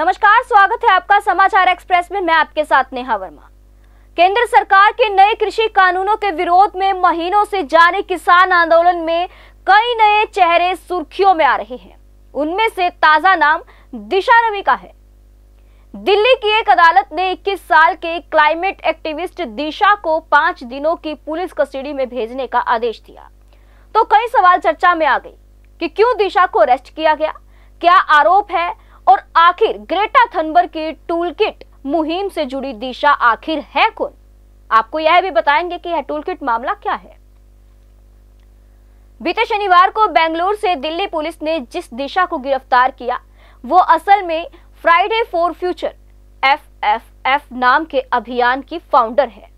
नमस्कार स्वागत है आपका समाचार एक्सप्रेस में मैं आपके साथ नेहा वर्मा केंद्र सरकार के नए कृषि कानूनों के विरोध में महीनों से जारी किसान आंदोलन में कई नए चेहरे सुर्खियों में आ रहे हैं उनमें से ताजा नाम दिशा रवि का है दिल्ली की एक अदालत ने 21 साल के क्लाइमेट एक्टिविस्ट दिशा को पांच दिनों की पुलिस कस्टडी में भेजने का आदेश दिया तो कई सवाल चर्चा में आ गई कि क्यों दिशा को अरेस्ट किया गया क्या आरोप है और आखिर ग्रेटा थनबर की टूल किट मुहिम से जुड़ी दिशा आखिर है कौन आपको यह भी बताएंगे कि यह टूल मामला क्या है बीते शनिवार को बेंगलोर से दिल्ली पुलिस ने जिस दिशा को गिरफ्तार किया वो असल में Friday for Future F F F नाम के अभियान की फाउंडर है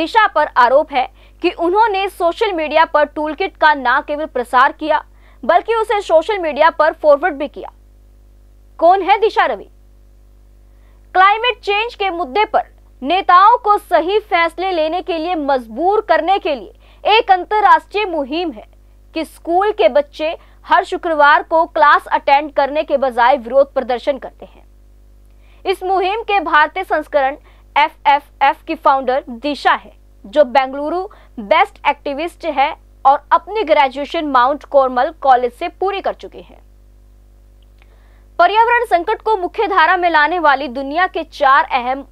दिशा पर आरोप है कि उन्होंने सोशल मीडिया पर टूलकिट का ना केवल प्रसार किया बल्कि उसे सोशल मीडिया पर फॉरवर्ड भी किया कौन है दिशा रवि क्लाइमेट चेंज के मुद्दे पर नेताओं को सही फैसले लेने के लिए मजबूर करने के लिए एक अंतरराष्ट्रीय मुहिम है कि स्कूल के बच्चे हर शुक्रवार को क्लास अटेंड करने के बजाय विरोध प्रदर्शन करते हैं इस मुहिम के भारतीय संस्करण एफ की फाउंडर दिशा है जो बेंगलुरु बेस्ट एक्टिविस्ट है और अपनी ग्रेजुएशन माउंट कोरमल कॉलेज से पूरी कर चुके हैं पर्यावरण संकट को मुख्य धारा में लाने वाली दुनिया के चार अहम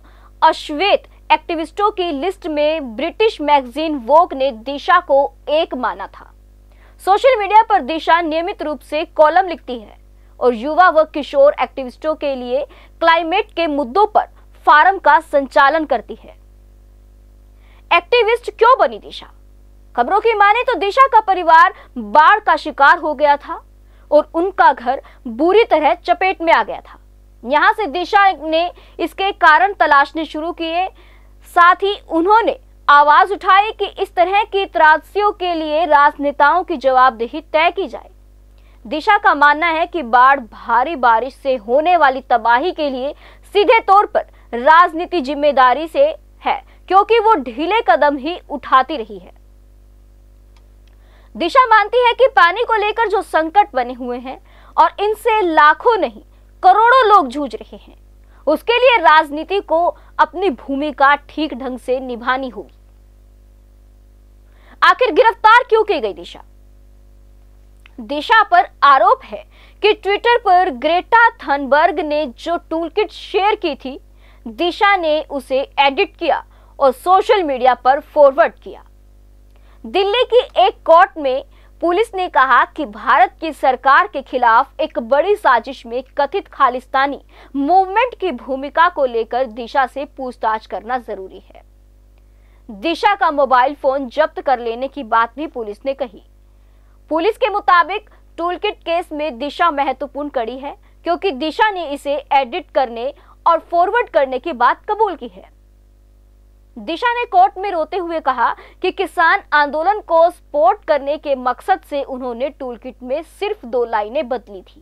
अश्वेत एक्टिविस्टों की लिस्ट में ब्रिटिश मैगजीन वोक ने दिशा को एक माना था सोशल मीडिया पर दिशा नियमित रूप से कॉलम लिखती है और युवा व किशोर एक्टिविस्टों के लिए क्लाइमेट के मुद्दों पर फार्म का संचालन करती है एक्टिविस्ट क्यों बनी दिशा खबरों की माने तो दिशा का परिवार बाढ़ का शिकार हो गया था और उनका घर बुरी तरह चपेट में आ गया था यहां से दिशा ने इसके कारण तलाशने शुरू किए साथ ही उन्होंने आवाज उठाई कि इस तरह की त्रासियों के लिए राजनेताओं की जवाबदेही तय की जाए दिशा का मानना है कि बाढ़ भारी बारिश से होने वाली तबाही के लिए सीधे तौर पर राजनीति जिम्मेदारी से है क्योंकि वो ढीले कदम ही उठाती रही है दिशा मानती है कि पानी को लेकर जो संकट बने हुए हैं और इनसे लाखों नहीं करोड़ों लोग जूझ रहे हैं उसके लिए राजनीति को अपनी भूमिका ठीक ढंग से निभानी होगी आखिर गिरफ्तार क्यों की गई दिशा दिशा पर आरोप है कि ट्विटर पर ग्रेटा थनबर्ग ने जो टूलकिट शेयर की थी दिशा ने उसे एडिट किया और सोशल मीडिया पर फॉरवर्ड किया दिल्ली की एक कोर्ट में पुलिस ने कहा कि भारत की सरकार के खिलाफ एक बड़ी साजिश में कथित खालिस्तानी मूवमेंट की भूमिका को लेकर दिशा से पूछताछ करना जरूरी है दिशा का मोबाइल फोन जब्त कर लेने की बात भी पुलिस ने कही पुलिस के मुताबिक टूलकिट केस में दिशा महत्वपूर्ण कड़ी है क्योंकि दिशा ने इसे एडिट करने और फॉरवर्ड करने की बात कबूल की है दिशा ने कोर्ट में रोते हुए कहा कि किसान आंदोलन को सपोर्ट करने के मकसद से उन्होंने टूलकिट में सिर्फ दो लाइनें बदली थी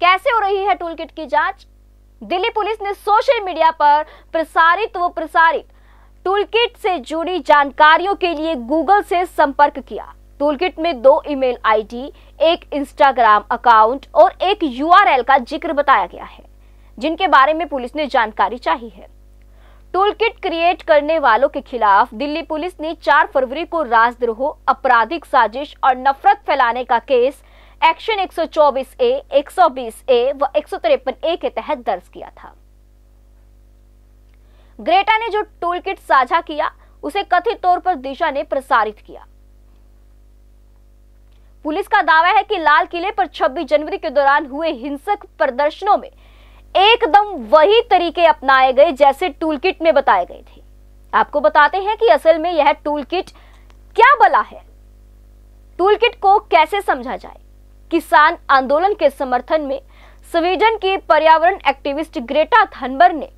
कैसे हो रही है टूलकिट की जांच दिल्ली पुलिस ने सोशल मीडिया पर प्रसारित व प्रसारित टूलकिट से जुड़ी जानकारियों के लिए गूगल से संपर्क किया टूलकिट में दो ईमेल आईडी, एक इंस्टाग्राम अकाउंट और एक यूआरएल का जिक्र बताया गया है जिनके बारे में पुलिस ने जानकारी चाही है टूलकिट क्रिएट करने वालों के खिलाफ दिल्ली पुलिस ने 4 फरवरी को राजद्रोह आपराधिक साजिश और नफरत फैलाने का केस एक्शन 124 ए 120 ए व एक ए के तहत दर्ज किया था ग्रेटा ने जो टूलकिट साझा किया उसे कथित तौर पर दिशा ने प्रसारित किया पुलिस का दावा है कि लाल किले पर 26 जनवरी के दौरान हुए हिंसक प्रदर्शनों में एकदम वही तरीके अपनाए गए जैसे टूलकिट में बताए गए थे आपको बताते हैं कि असल में यह टूलकिट क्या बला है टूलकिट को कैसे समझा जाए किसान आंदोलन के समर्थन में स्वीडन की पर्यावरण एक्टिविस्ट ग्रेटा थनबर ने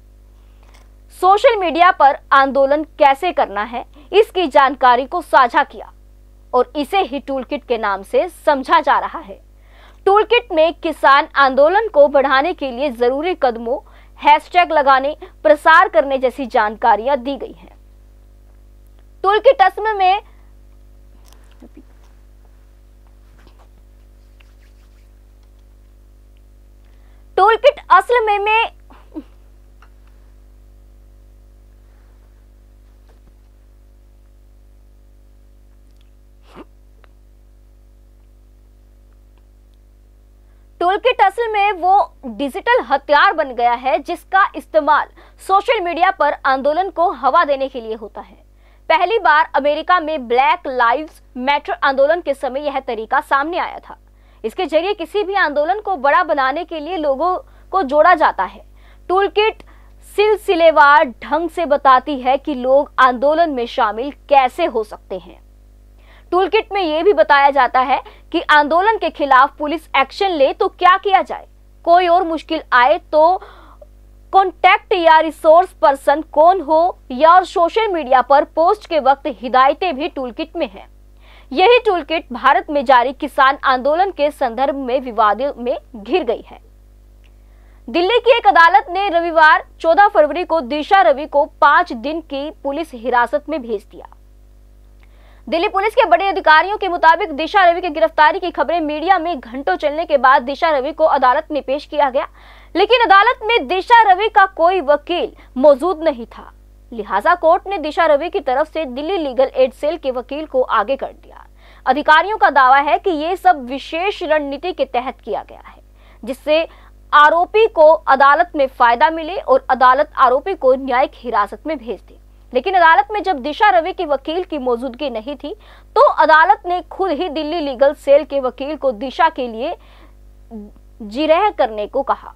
सोशल मीडिया पर आंदोलन कैसे करना है इसकी जानकारी को साझा किया और इसे ही टूलकिट के नाम से समझा जा रहा है टूलकिट में किसान आंदोलन को बढ़ाने के लिए जरूरी कदमों हैशटैग लगाने प्रसार करने जैसी जानकारियां दी गई हैं टूलकिट असम में टूलकिट असल में में मुल्कियत असल में वो डिजिटल हथियार बन गया है जिसका इस्तेमाल सोशल मीडिया पर आंदोलन को हवा देने के लिए होता है पहली बार अमेरिका में ब्लैक लाइव्स मैटर आंदोलन के समय यह तरीका सामने आया था इसके जरिए किसी भी आंदोलन को बड़ा बनाने के लिए लोगों को जोड़ा जाता है टूल किट सिलसिलेवार ढंग से बताती है कि लोग आंदोलन में शामिल कैसे हो सकते हैं टूलकिट में यह भी बताया जाता है कि आंदोलन के खिलाफ पुलिस एक्शन ले तो क्या किया जाए कोई और मुश्किल आए तो कॉन्टैक्ट या रिसोर्स पर्सन कौन हो या और सोशल मीडिया पर पोस्ट के वक्त हिदायतें भी टूलकिट में हैं यही टूलकिट भारत में जारी किसान आंदोलन के संदर्भ में विवाद में घिर गई है दिल्ली की एक अदालत ने रविवार 14 फरवरी को दिशा रवि को पांच दिन की पुलिस हिरासत में भेज दिया दिल्ली पुलिस के बड़े अधिकारियों के मुताबिक दिशा रवि की गिरफ्तारी की खबरें मीडिया में घंटों चलने के बाद दिशा रवि को अदालत में पेश किया गया लेकिन अदालत में दिशा रवि का कोई वकील मौजूद नहीं था लिहाजा कोर्ट ने दिशा रवि की तरफ से दिल्ली लीगल एड सेल के वकील को आगे कर दिया अधिकारियों का दावा है कि ये सब विशेष रणनीति के तहत किया गया है जिससे आरोपी को अदालत में फायदा मिले और अदालत आरोपी को न्यायिक हिरासत में भेज दे लेकिन अदालत में जब दिशा रवि के वकील की मौजूदगी नहीं थी तो अदालत ने खुद ही दिल्ली लीगल सेल के वकील को दिशा के लिए जिरह करने को कहा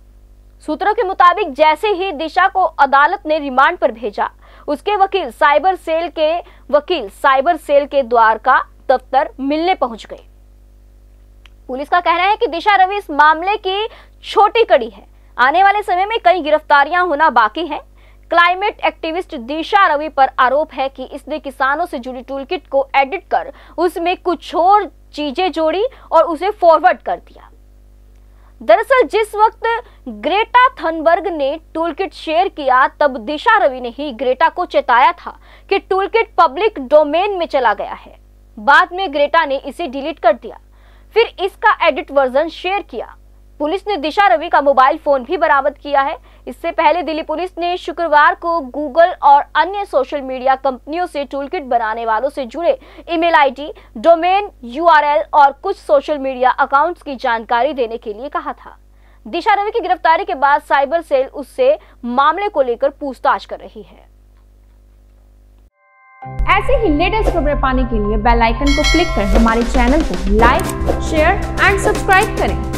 सूत्रों के मुताबिक जैसे ही दिशा को अदालत ने रिमांड पर भेजा उसके वकील साइबर सेल के वकील साइबर सेल के द्वार का दफ्तर मिलने पहुंच गए पुलिस का कहना है कि दिशा रवि इस मामले की छोटी कड़ी है आने वाले समय में कई गिरफ्तारियां होना बाकी हैं क्लाइमेट एक्टिविस्ट दिशा रवि पर आरोप है कि इसने किसानों से जुड़ी टूलकिट को एडिट कर उसमें कुछ और चीजें जोड़ी और उसे फॉरवर्ड कर दिया दरअसल जिस वक्त ग्रेटा थनबर्ग ने टूलकिट शेयर किया तब दिशा रवि ने ही ग्रेटा को चेताया था कि टूलकिट पब्लिक डोमेन में चला गया है बाद में ग्रेटा ने इसे डिलीट कर दिया फिर इसका एडिट वर्जन शेयर किया पुलिस ने दिशा रवि का मोबाइल फोन भी बरामद किया है इससे पहले दिल्ली पुलिस ने शुक्रवार को गूगल और अन्य सोशल मीडिया कंपनियों से टूलकिट बनाने वालों से जुड़े ईमेल आईडी, डोमेन यूआरएल और कुछ सोशल मीडिया अकाउंट्स की जानकारी देने के लिए कहा था दिशा रवि की गिरफ्तारी के बाद साइबर सेल उससे मामले को लेकर पूछताछ कर रही है ऐसे ही लेटेस्ट खबरें पाने के लिए बेलाइकन को क्लिक कर हमारे चैनल को लाइक शेयर एंड सब्सक्राइब करें